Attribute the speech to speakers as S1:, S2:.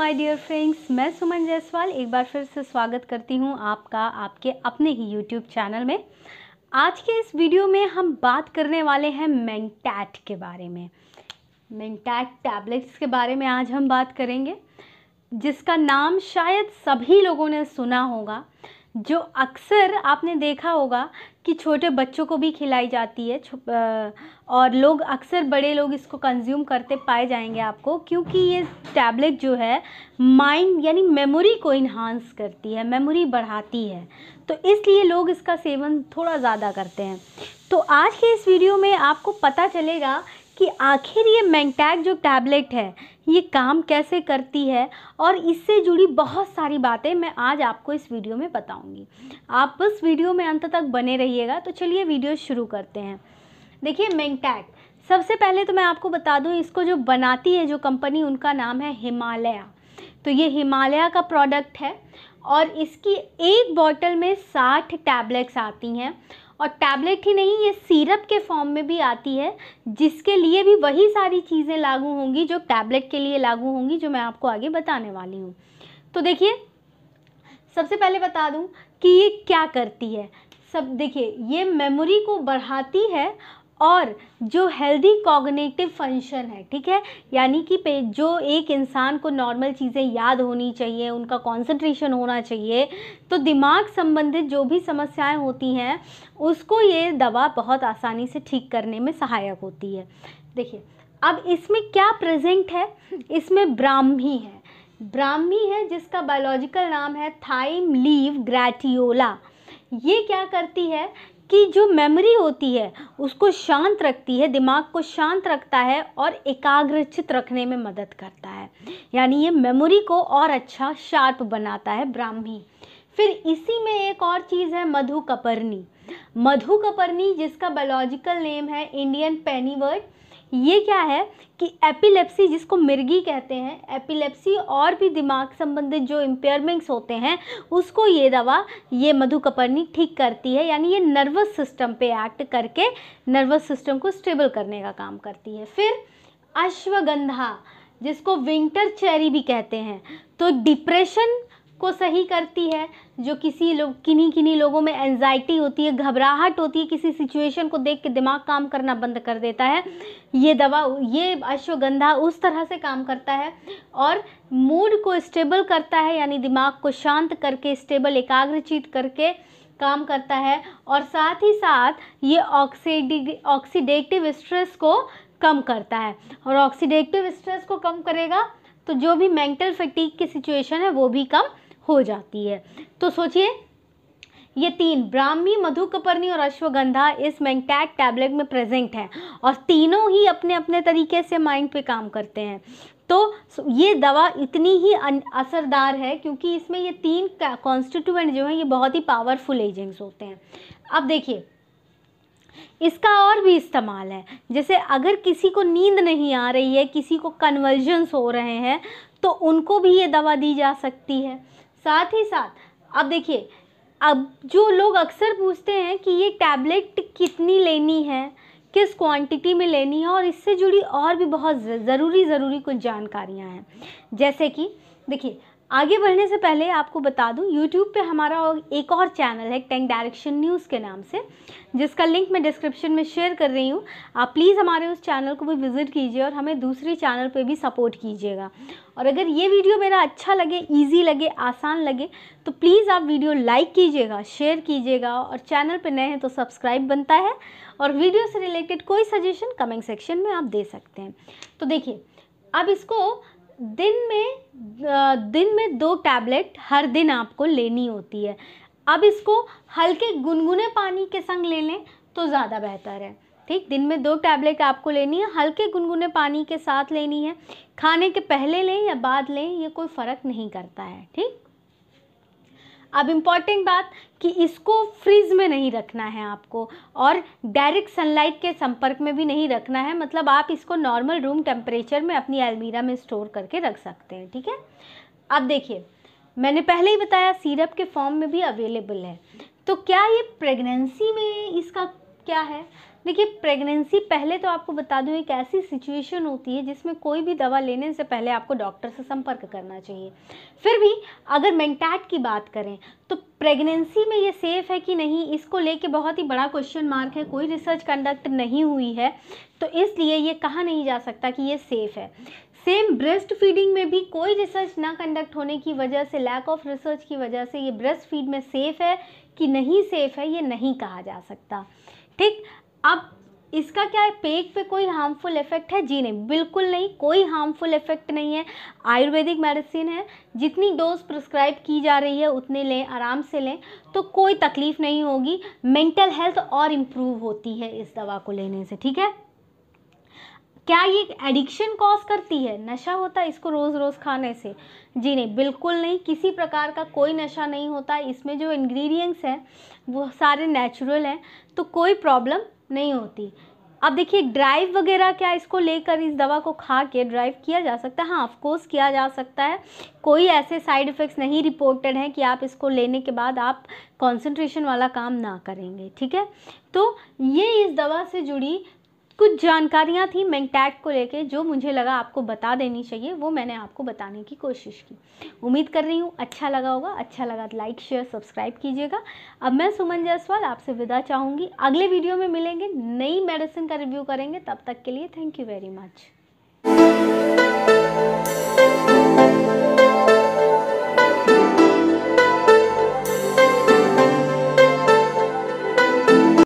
S1: my dear friends मैं सुमन जायसवाल एक बार फिर से स्वागत करती हूँ आपका आपके अपने ही यूट्यूब चैनल में आज के इस वीडियो में हम बात करने वाले हैं मैंटैट के बारे में मैंटैट टैबलेट्स के बारे में आज हम बात करेंगे जिसका नाम शायद सभी लोगों ने सुना होगा जो अक्सर आपने देखा होगा कि छोटे बच्चों को भी खिलाई जाती है और लोग अक्सर बड़े लोग इसको कंज्यूम करते पाए जाएंगे आपको क्योंकि ये टैबलेट जो है माइंड यानी मेमोरी को इन्हांस करती है मेमोरी बढ़ाती है तो इसलिए लोग इसका सेवन थोड़ा ज़्यादा करते हैं तो आज के इस वीडियो में आपको पता चलेगा कि आखिर ये मैंटैग जो टैबलेट है ये काम कैसे करती है और इससे जुड़ी बहुत सारी बातें मैं आज आपको इस वीडियो में बताऊंगी आप इस वीडियो में अंत तक बने रहिएगा तो चलिए वीडियो शुरू करते हैं देखिए मैंटैग सबसे पहले तो मैं आपको बता दूं इसको जो बनाती है जो कंपनी उनका नाम है हिमालया तो ये हिमालया का प्रोडक्ट है और इसकी एक बॉटल में साठ टैबलेट्स आती हैं और टैबलेट ही नहीं ये सीरप के फॉर्म में भी आती है जिसके लिए भी वही सारी चीज़ें लागू होंगी जो टैबलेट के लिए लागू होंगी जो मैं आपको आगे बताने वाली हूँ तो देखिए सबसे पहले बता दूँ कि ये क्या करती है सब देखिए ये मेमोरी को बढ़ाती है और जो हेल्दी कॉग्नेटिव फंक्शन है ठीक है यानी कि पे जो एक इंसान को नॉर्मल चीज़ें याद होनी चाहिए उनका कंसंट्रेशन होना चाहिए तो दिमाग संबंधित जो भी समस्याएं होती हैं उसको ये दवा बहुत आसानी से ठीक करने में सहायक होती है देखिए अब इसमें क्या प्रेजेंट है इसमें ब्राह्मी है ब्राह्मी है जिसका बायोलॉजिकल नाम है थाइम लीव ग्रैटियोला ये क्या करती है की जो मेमोरी होती है उसको शांत रखती है दिमाग को शांत रखता है और एकाग्रचित रखने में मदद करता है यानी ये मेमोरी को और अच्छा शार्प बनाता है ब्राह्मी फिर इसी में एक और चीज़ है मधु कपर्णी मधु कपर्णी जिसका बायोलॉजिकल नेम है इंडियन पेनीवर्ड ये क्या है कि एपिलेप्सी जिसको मिर्गी कहते हैं एपिलेप्सी और भी दिमाग संबंधित जो इम्पेयरमेंट्स होते हैं उसको ये दवा ये मधुकपर्णी ठीक करती है यानी ये नर्वस सिस्टम पे एक्ट करके नर्वस सिस्टम को स्टेबल करने का काम करती है फिर अश्वगंधा जिसको विंटर चेरी भी कहते हैं तो डिप्रेशन को सही करती है जो किसी लोग किन्हीं किन्हीं लोगों में एनजाइटी होती है घबराहट होती है किसी सिचुएशन को देख के दिमाग काम करना बंद कर देता है ये दवा ये अश्वगंधा उस तरह से काम करता है और मूड को स्टेबल करता है यानी दिमाग को शांत करके स्टेबल एकाग्रचित करके काम करता है और साथ ही साथ ये ऑक्सीडी ऑक्सीडेटिव स्ट्रेस को कम करता है और ऑक्सीडेटिव स्ट्रेस को कम करेगा तो जो भी मेंटल फटीक की सिचुएशन है वो भी कम हो जाती है तो सोचिए ये तीन ब्राह्मी मधुकपर्णी और अश्वगंधा इस मैंगटैक टैबलेट में प्रेजेंट है और तीनों ही अपने अपने तरीके से माइंड पे काम करते हैं तो ये दवा इतनी ही असरदार है क्योंकि इसमें ये तीन कॉन्स्टिट्यूएंट जो हैं ये बहुत ही पावरफुल एजेंट्स होते हैं अब देखिए इसका और भी इस्तेमाल है जैसे अगर किसी को नींद नहीं आ रही है किसी को कन्वर्जन्स हो रहे हैं तो उनको भी ये दवा दी जा सकती है साथ ही साथ अब देखिए अब जो लोग अक्सर पूछते हैं कि ये टैबलेट कितनी लेनी है किस क्वांटिटी में लेनी है और इससे जुड़ी और भी बहुत ज़रूरी ज़रूरी कुछ जानकारियाँ हैं जैसे कि देखिए आगे बढ़ने से पहले आपको बता दूं यूट्यूब पे हमारा एक और चैनल है टेंक डायरेक्शन न्यूज़ के नाम से जिसका लिंक मैं डिस्क्रिप्शन में शेयर कर रही हूँ आप प्लीज़ हमारे उस चैनल को भी विज़िट कीजिए और हमें दूसरे चैनल पे भी सपोर्ट कीजिएगा और अगर ये वीडियो मेरा अच्छा लगे ईजी लगे आसान लगे तो प्लीज़ आप वीडियो लाइक कीजिएगा शेयर कीजिएगा और चैनल पर नए हैं तो सब्सक्राइब बनता है और वीडियो से रिलेटेड कोई सजेशन कमेंट सेक्शन में आप दे सकते हैं तो देखिए अब इसको दिन में दिन में दो टैबलेट हर दिन आपको लेनी होती है अब इसको हल्के गुनगुने पानी के संग ले लें तो ज़्यादा बेहतर है ठीक दिन में दो टैबलेट आपको लेनी है हल्के गुनगुने पानी के साथ लेनी है खाने के पहले लें या बाद लें ये कोई फ़र्क नहीं करता है ठीक अब इम्पॉर्टेंट बात कि इसको फ्रिज में नहीं रखना है आपको और डायरेक्ट सनलाइट के संपर्क में भी नहीं रखना है मतलब आप इसको नॉर्मल रूम टेम्परेचर में अपनी अलमीरा में स्टोर करके रख सकते हैं ठीक है अब देखिए मैंने पहले ही बताया सीरप के फॉर्म में भी अवेलेबल है तो क्या ये प्रेगनेंसी में इसका क्या है देखिए प्रेगनेंसी पहले तो आपको बता दूं एक ऐसी सिचुएशन होती है जिसमें कोई भी दवा लेने से पहले आपको डॉक्टर से संपर्क करना चाहिए फिर भी अगर मेंटैट की बात करें तो प्रेगनेंसी में ये सेफ़ है कि नहीं इसको लेके बहुत ही बड़ा क्वेश्चन मार्क है कोई रिसर्च कंडक्ट नहीं हुई है तो इसलिए ये कहा नहीं जा सकता कि ये सेफ़ है सेम ब्रेस्ट फीडिंग में भी कोई रिसर्च ना कंडक्ट होने की वजह से लैक ऑफ रिसर्च की वजह से ये ब्रेस्ट फीड में सेफ़ है कि नहीं सेफ़ है ये नहीं कहा जा सकता ठीक अब इसका क्या है पेट पे कोई हार्मफुल इफेक्ट है जी नहीं बिल्कुल नहीं कोई हार्मफुल इफेक्ट नहीं है आयुर्वेदिक मेडिसिन है जितनी डोज प्रिस्क्राइब की जा रही है उतने लें आराम से लें तो कोई तकलीफ़ नहीं होगी मेंटल हेल्थ और इम्प्रूव होती है इस दवा को लेने से ठीक है क्या ये एडिक्शन कॉज करती है नशा होता है इसको रोज़ रोज़ खाने से जी नहीं बिल्कुल नहीं किसी प्रकार का कोई नशा नहीं होता इसमें जो इंग्रेडिएंट्स हैं वो सारे नेचुरल हैं तो कोई प्रॉब्लम नहीं होती अब देखिए ड्राइव वगैरह क्या इसको लेकर इस दवा को खा के ड्राइव किया जा सकता है हाँ ऑफकोर्स किया जा सकता है कोई ऐसे साइड इफ़ेक्ट्स नहीं रिपोर्टेड हैं कि आप इसको लेने के बाद आप कंसंट्रेशन वाला काम ना करेंगे ठीक है तो ये इस दवा से जुड़ी कुछ जानकारियाँ थी मैंगटैग को लेके जो मुझे लगा आपको बता देनी चाहिए वो मैंने आपको बताने की कोशिश की उम्मीद कर रही हूँ अच्छा लगा होगा अच्छा लगा तो लाइक शेयर सब्सक्राइब कीजिएगा अब मैं सुमन जायसवाल आपसे विदा चाहूँगी अगले वीडियो में मिलेंगे नई मेडिसिन का रिव्यू करेंगे तब तक के लिए थैंक यू वेरी मच